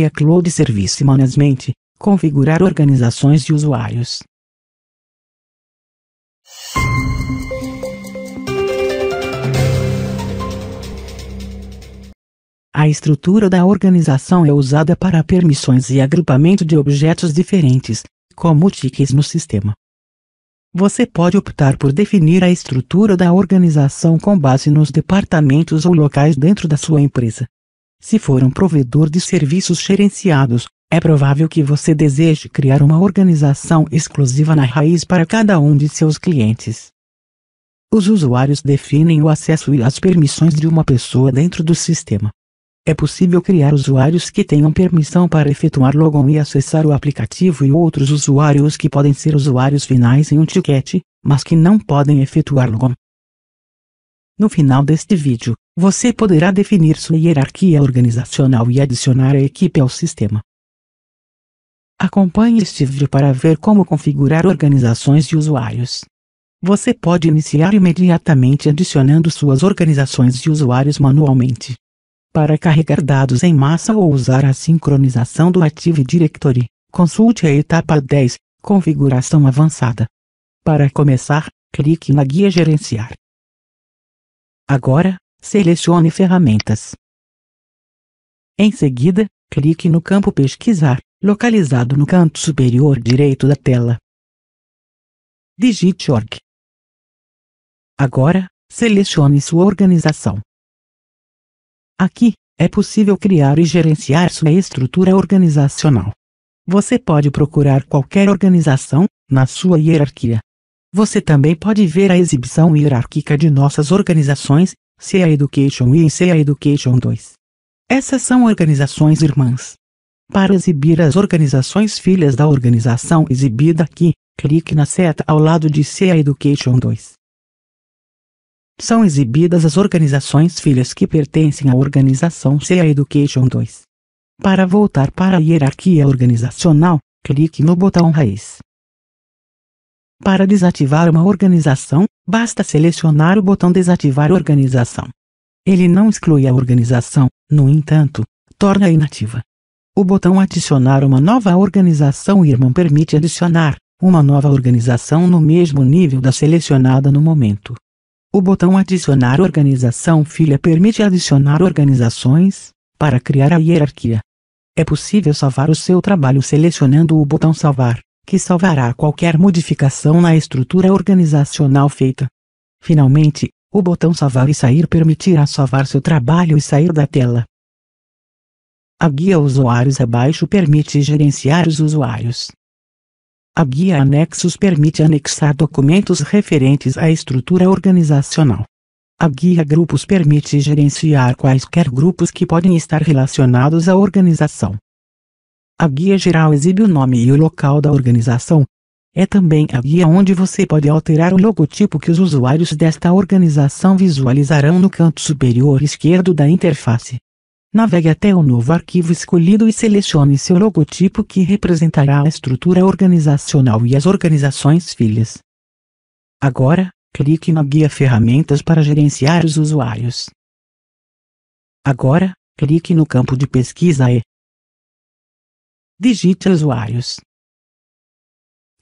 a é Cloud Service Management, configurar organizações de usuários. A estrutura da organização é usada para permissões e agrupamento de objetos diferentes, como tickets no sistema. Você pode optar por definir a estrutura da organização com base nos departamentos ou locais dentro da sua empresa. Se for um provedor de serviços gerenciados, é provável que você deseje criar uma organização exclusiva na raiz para cada um de seus clientes. Os usuários definem o acesso e as permissões de uma pessoa dentro do sistema. É possível criar usuários que tenham permissão para efetuar logon e acessar o aplicativo e outros usuários que podem ser usuários finais em um ticket, mas que não podem efetuar logon. No final deste vídeo, você poderá definir sua hierarquia organizacional e adicionar a equipe ao sistema. Acompanhe este vídeo para ver como configurar organizações de usuários. Você pode iniciar imediatamente adicionando suas organizações de usuários manualmente. Para carregar dados em massa ou usar a sincronização do Active Directory, consulte a etapa 10, Configuração avançada. Para começar, clique na guia Gerenciar. Agora, selecione Ferramentas. Em seguida, clique no campo Pesquisar, localizado no canto superior direito da tela. Digite org. Agora, selecione sua organização. Aqui, é possível criar e gerenciar sua estrutura organizacional. Você pode procurar qualquer organização na sua hierarquia. Você também pode ver a exibição hierárquica de nossas organizações CA Education e CA Education 2. Essas são organizações irmãs. Para exibir as organizações filhas da organização exibida aqui, clique na seta ao lado de CA Education 2. São exibidas as organizações filhas que pertencem à organização CA Education 2. Para voltar para a hierarquia organizacional, clique no botão raiz. Para desativar uma organização, Basta selecionar o botão Desativar organização. Ele não exclui a organização, no entanto, torna-a inativa. O botão Adicionar uma nova organização Irmão permite adicionar uma nova organização no mesmo nível da selecionada no momento. O botão Adicionar organização Filha permite adicionar organizações para criar a hierarquia. É possível salvar o seu trabalho selecionando o botão Salvar que salvará qualquer modificação na estrutura organizacional feita. Finalmente, o botão Salvar e Sair permitirá salvar seu trabalho e sair da tela. A guia Usuários abaixo permite gerenciar os usuários. A guia Anexos permite anexar documentos referentes à estrutura organizacional. A guia Grupos permite gerenciar quaisquer grupos que podem estar relacionados à organização. A guia geral exibe o nome e o local da organização. É também a guia onde você pode alterar o logotipo que os usuários desta organização visualizarão no canto superior esquerdo da interface. Navegue até o novo arquivo escolhido e selecione seu logotipo que representará a estrutura organizacional e as organizações filhas. Agora, clique na guia Ferramentas para gerenciar os usuários. Agora, clique no campo de pesquisa e Digite usuários.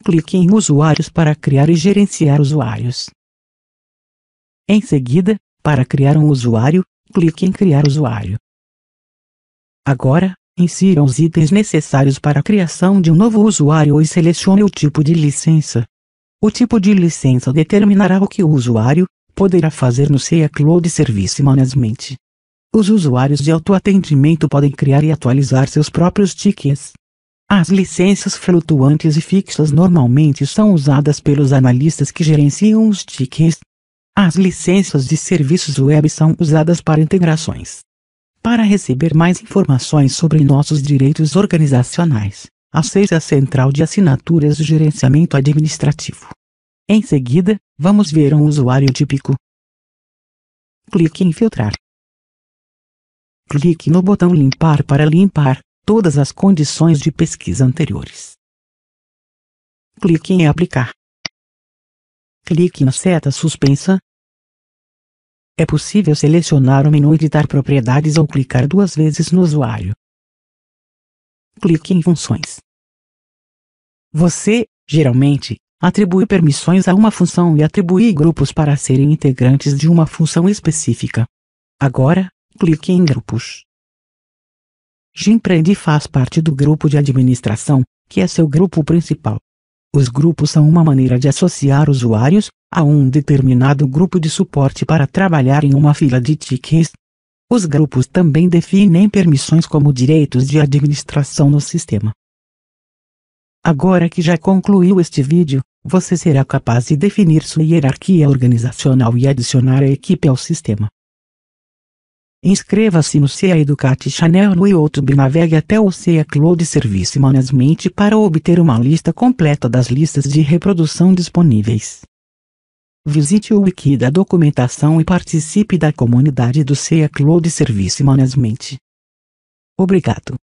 Clique em Usuários para criar e gerenciar usuários. Em seguida, para criar um usuário, clique em Criar usuário. Agora, insira os itens necessários para a criação de um novo usuário e selecione o tipo de licença. O tipo de licença determinará o que o usuário poderá fazer no SEA Cloud Service Management. Os usuários de autoatendimento podem criar e atualizar seus próprios tickets. As licenças flutuantes e fixas normalmente são usadas pelos analistas que gerenciam os tickets. As licenças de serviços web são usadas para integrações. Para receber mais informações sobre nossos direitos organizacionais, acesse a Central de Assinaturas e Gerenciamento Administrativo. Em seguida, vamos ver um usuário típico. Clique em Filtrar. Clique no botão Limpar para limpar todas as condições de pesquisa anteriores. Clique em Aplicar. Clique na seta suspensa. É possível selecionar o menu Editar propriedades ou clicar duas vezes no usuário. Clique em Funções. Você, geralmente, atribui permissões a uma função e atribui grupos para serem integrantes de uma função específica. Agora, clique em Grupos. Gimprendi faz parte do grupo de administração, que é seu grupo principal. Os grupos são uma maneira de associar usuários a um determinado grupo de suporte para trabalhar em uma fila de tickets. Os grupos também definem permissões como direitos de administração no sistema. Agora que já concluiu este vídeo, você será capaz de definir sua hierarquia organizacional e adicionar a equipe ao sistema. Inscreva-se no CEA Educati Channel no YouTube navegue até o CEA Cloud Service Management para obter uma lista completa das listas de reprodução disponíveis. Visite o wiki da documentação e participe da comunidade do CEA Cloud Service Management. Obrigado.